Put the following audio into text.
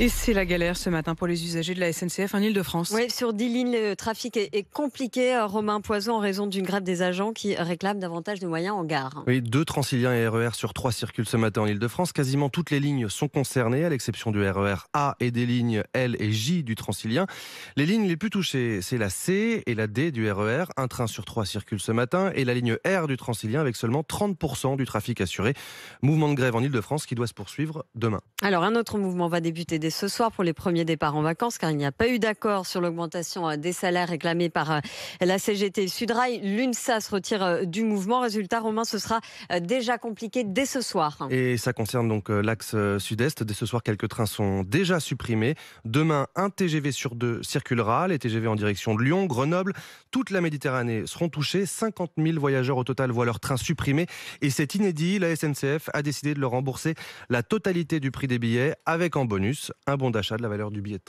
Et c'est la galère ce matin pour les usagers de la SNCF en Ile-de-France. Oui, sur 10 lignes, le trafic est, compliqué, euh, Romain Poison, en raison d'une grève des agents qui réclament davantage de moyens en gare. Oui, deux Transilien et RER e sur trois circulent ce matin en Ile-de-France. Quasiment toutes les lignes sont concernées, à l'exception du RER e A et des lignes L et J du Transilien. Les lignes les plus touchées, c'est la C et la D du RER. E un train sur trois circule ce matin et la ligne R du Transilien avec seulement 30% du trafic assuré. Mouvement de grève en Ile-de-France qui doit se poursuivre demain. Alors, un autre mouvement va débuter dès ce soir pour les premiers départs en vacances, car il n'y a pas eu d'accord sur l'augmentation euh, des salaires réclamés par euh, la CGT Sudrail. L'UNSA se retire euh, du mouvement. Résultat, Romain, ce sera déjà compliqué dès ce soir. Et ça concerne donc l'axe sud-est. Dès ce soir, quelques trains sont déjà supprimés. Demain, un TGV sur deux circulera. Les TGV en direction de Lyon, Grenoble, toute la Méditerranée seront touchés. 50 000 voyageurs au total voient leurs trains supprimés. Et c'est inédit. La SNCF a décidé de leur rembourser la totalité du prix des billets avec en bonus un bon d'achat de la valeur du billet